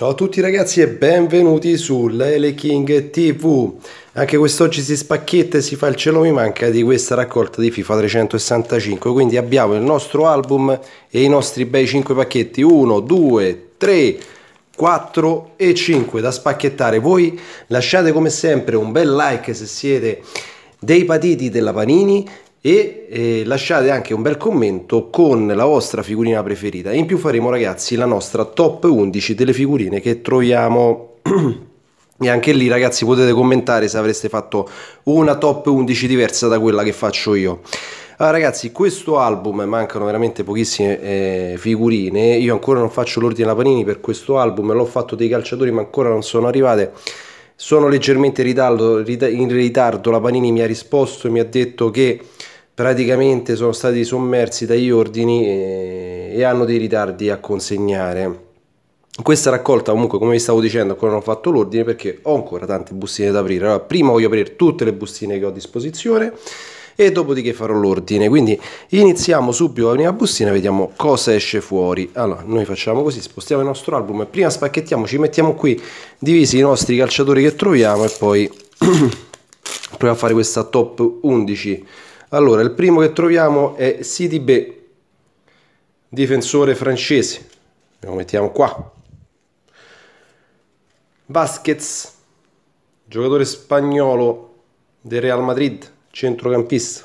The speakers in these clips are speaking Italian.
Ciao a tutti ragazzi e benvenuti su Lele King TV. Anche quest'oggi si spacchetta e si fa il cielo mi manca di questa raccolta di FIFA 365. Quindi abbiamo il nostro album e i nostri bei 5 pacchetti 1, 2, 3, 4 e 5 da spacchettare. Voi lasciate come sempre un bel like se siete dei patiti della Panini e eh, lasciate anche un bel commento con la vostra figurina preferita. In più faremo ragazzi la nostra top 11 delle figurine che troviamo e anche lì ragazzi potete commentare se avreste fatto una top 11 diversa da quella che faccio io. Allora ragazzi, questo album mancano veramente pochissime eh, figurine, io ancora non faccio l'ordine alla Panini per questo album, l'ho fatto dei calciatori ma ancora non sono arrivate sono leggermente in ritardo, in ritardo, la Panini mi ha risposto e mi ha detto che praticamente sono stati sommersi dagli ordini e, eh, e hanno dei ritardi a consegnare questa raccolta comunque come vi stavo dicendo ancora non ho fatto l'ordine perché ho ancora tante bustine da aprire allora prima voglio aprire tutte le bustine che ho a disposizione e dopodiché farò l'ordine quindi iniziamo subito la prima bustina vediamo cosa esce fuori allora noi facciamo così spostiamo il nostro album e prima spacchettiamo ci mettiamo qui divisi i nostri calciatori che troviamo e poi proviamo a fare questa top 11 allora, il primo che troviamo è City B, difensore francese. Lo mettiamo qua. Vasquez, giocatore spagnolo del Real Madrid, centrocampista.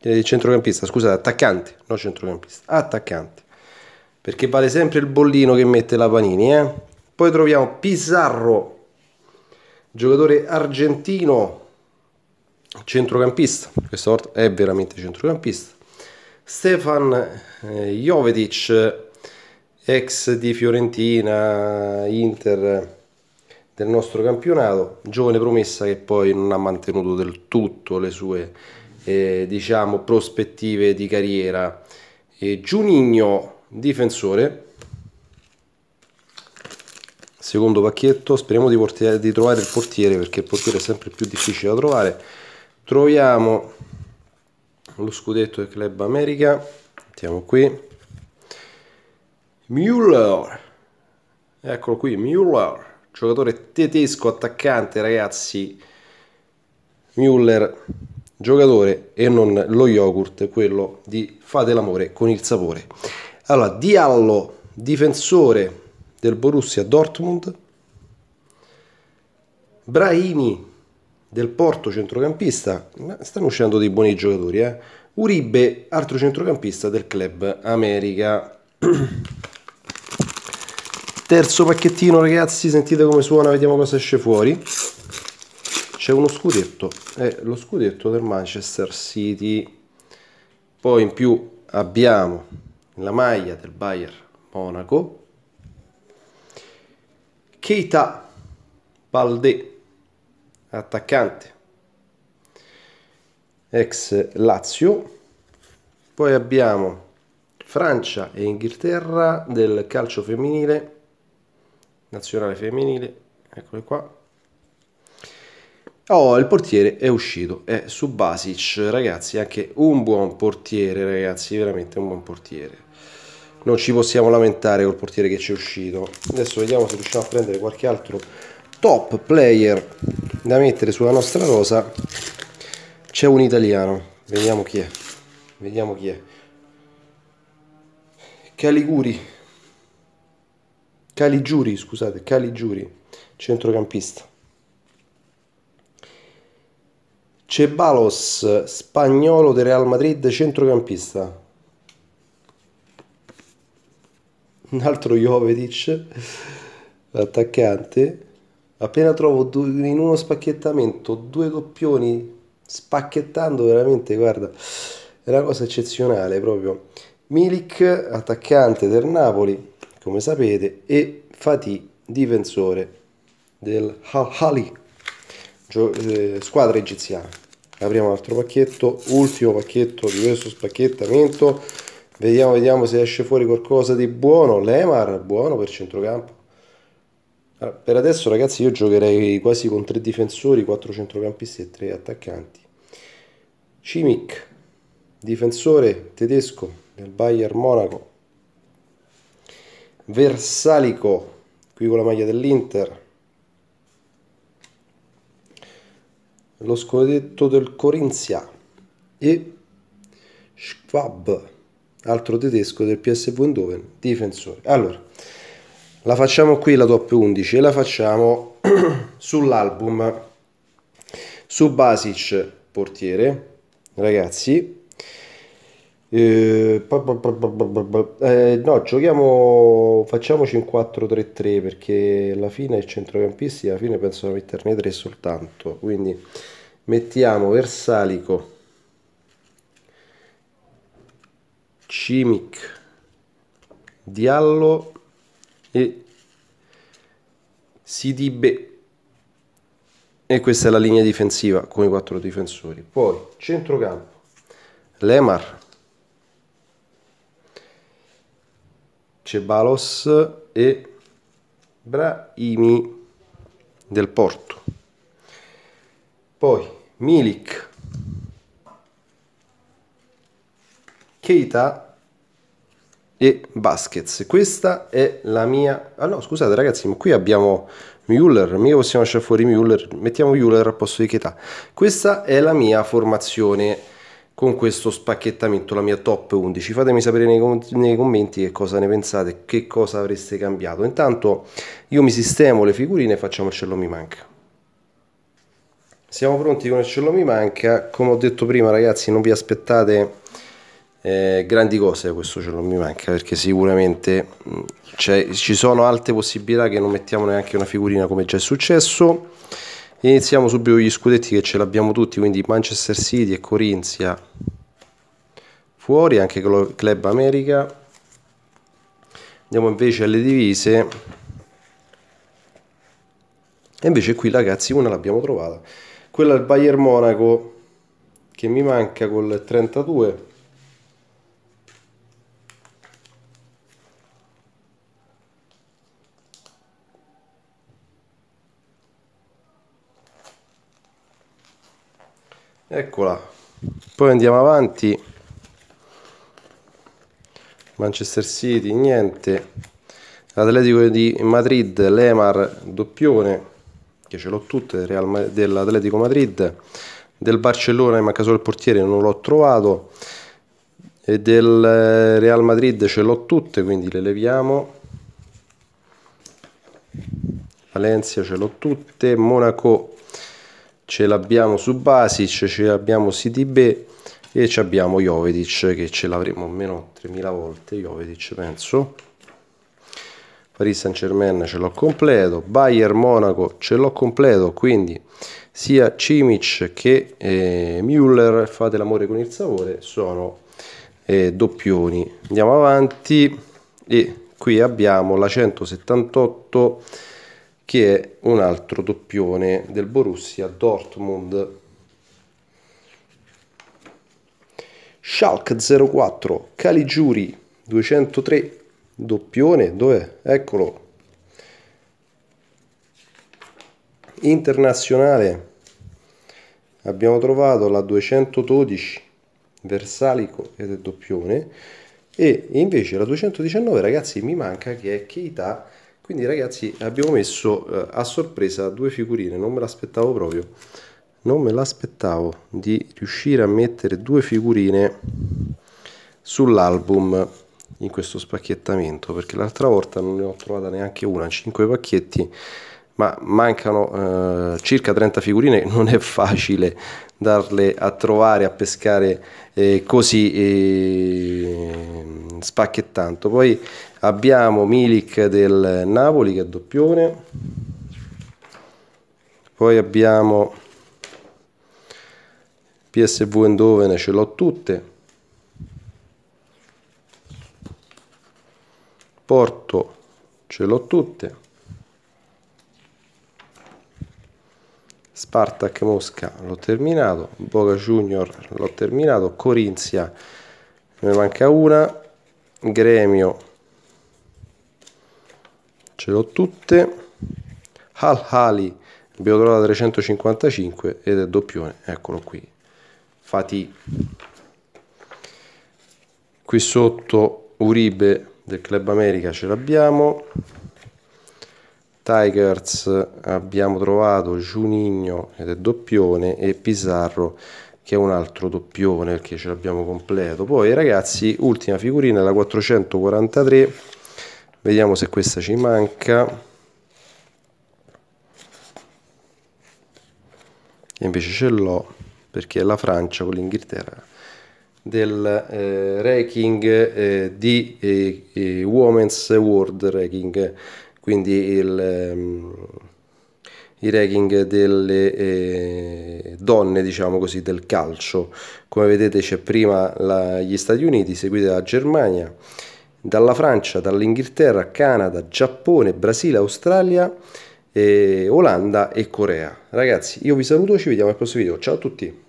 Eh, centrocampista, scusate, attaccante, no centrocampista, attaccante. Perché vale sempre il bollino che mette la Panini, eh? Poi troviamo Pizarro, giocatore argentino centrocampista, questa volta è veramente centrocampista. Stefan eh, Jovetic, ex di Fiorentina, Inter del nostro campionato, giovane promessa che poi non ha mantenuto del tutto le sue eh, diciamo, prospettive di carriera. E Giunigno, difensore, secondo pacchetto, speriamo di, portiere, di trovare il portiere perché il portiere è sempre più difficile da trovare troviamo lo scudetto del Club America mettiamo qui Müller eccolo qui Müller giocatore tedesco attaccante ragazzi Müller giocatore e non lo yogurt quello di fate l'amore con il sapore allora Diallo difensore del Borussia Dortmund Brahimi del Porto centrocampista, stanno uscendo dei buoni giocatori, eh? Uribe, altro centrocampista del Club America. Terzo pacchettino ragazzi, sentite come suona, vediamo cosa esce fuori. C'è uno scudetto, è eh, lo scudetto del Manchester City. Poi in più abbiamo la maglia del Bayern Monaco. Keita Balde attaccante ex Lazio poi abbiamo Francia e Inghilterra del calcio femminile nazionale femminile eccolo qua Oh, il portiere è uscito, è su Basic, ragazzi, anche un buon portiere, ragazzi, veramente un buon portiere. Non ci possiamo lamentare col portiere che ci è uscito. Adesso vediamo se riusciamo a prendere qualche altro top player da mettere sulla nostra rosa c'è un italiano vediamo chi è vediamo chi è Caliguri Caligiuri scusate Caligiuri centrocampista Cebalos spagnolo del Real Madrid centrocampista un altro Jovetic attaccante appena trovo due, in uno spacchettamento due doppioni spacchettando veramente, guarda, è una cosa eccezionale proprio. Milik, attaccante del Napoli, come sapete, e Fatih, difensore del Hali, eh, squadra egiziana. Apriamo l'altro pacchetto, ultimo pacchetto di questo spacchettamento. Vediamo, vediamo se esce fuori qualcosa di buono. Lemar, buono per centrocampo Ah, per adesso ragazzi io giocherei quasi con tre difensori, quattro centrocampisti e tre attaccanti. Cimic, difensore tedesco del Bayern Monaco. Versalico, qui con la maglia dell'Inter. Lo scudetto del Corinzia. E Schwab, altro tedesco del PSV Eindhoven, difensore. Allora, la facciamo qui la top 11 e la facciamo sull'album su Basic portiere ragazzi eh, eh no giochiamo facciamoci un 4-3-3 perché alla fine i centrocampisti alla fine penso a metterne 3 soltanto quindi mettiamo Versalico Cimic Diallo e Sidibe e questa è la linea difensiva con i quattro difensori poi centrocampo Lemar Cebalos e Brahimi del Porto poi Milik Keita e Baskets. Questa è la mia... Ah no, scusate ragazzi, ma qui abbiamo Müller, mica possiamo lasciare fuori Müller, mettiamo Müller al posto di Chetà. Questa è la mia formazione con questo spacchettamento, la mia top 11. Fatemi sapere nei, com nei commenti che cosa ne pensate, che cosa avreste cambiato. Intanto io mi sistemo le figurine e facciamo il cello mi manca. Siamo pronti con il cello mi manca, come ho detto prima ragazzi non vi aspettate eh, grandi cose questo ce non mi manca perché sicuramente mh, mm, ci sono altre possibilità che non mettiamo neanche una figurina come già è successo iniziamo subito gli scudetti che ce l'abbiamo tutti quindi Manchester City e Corinzia fuori anche Club America andiamo invece alle divise e invece qui ragazzi una l'abbiamo trovata quella del Bayern Monaco che mi manca col 32 eccola poi andiamo avanti Manchester City niente Atletico di Madrid Lemar doppione che ce l'ho tutte dell'Atletico Madrid del Barcellona mi manca solo il portiere non l'ho trovato e del eh, Real Madrid ce l'ho tutte quindi le leviamo Valencia ce l'ho tutte Monaco ce l'abbiamo su Basic, ce l'abbiamo CDB e ci abbiamo Jovetic che ce l'avremo almeno 3000 volte Jovetic penso Paris Saint Germain ce l'ho completo Bayern Monaco ce l'ho completo quindi sia Cimic che eh, Müller fate l'amore con il sapore sono eh, doppioni andiamo avanti e qui abbiamo la 178 che è un altro doppione del Borussia Dortmund. Schalke 04, Caligiuri 203, doppione, dov'è? Eccolo. Internazionale, abbiamo trovato la 212, Versalico ed è doppione. E invece la 219, ragazzi, mi manca che è Keita quindi ragazzi abbiamo messo eh, a sorpresa due figurine non me l'aspettavo proprio non me l'aspettavo di riuscire a mettere due figurine sull'album in questo spacchettamento perché l'altra volta non ne ho trovata neanche una 5 pacchetti ma mancano eh, circa 30 figurine non è facile darle a trovare a pescare eh, così eh, spacchettando. Poi abbiamo Milik del Napoli che è doppione, poi abbiamo PSV Endovene, ce l'ho tutte. Porto, ce l'ho tutte. Spartak Mosca l'ho terminato, Boca Junior l'ho terminato, Corinzia ne manca una, gremio ce l'ho tutte Hal Hali Biodrola 355 ed è doppione eccolo qui Fati qui sotto Uribe del Club America ce l'abbiamo Tigers abbiamo trovato Juninho ed è doppione e Pizarro che è un altro doppione perché ce l'abbiamo completo. Poi ragazzi, ultima figurina, la 443, vediamo se questa ci manca. E invece ce l'ho perché è la Francia con l'Inghilterra del eh, ranking eh, di eh, eh Women's World Ranking quindi il, ehm, i ranking delle eh, donne, diciamo così, del calcio. Come vedete c'è prima la, gli Stati Uniti, seguiti dalla Germania, dalla Francia, dall'Inghilterra, Canada, Giappone, Brasile, Australia, eh, Olanda e Corea. Ragazzi, io vi saluto, ci vediamo al prossimo video. Ciao a tutti!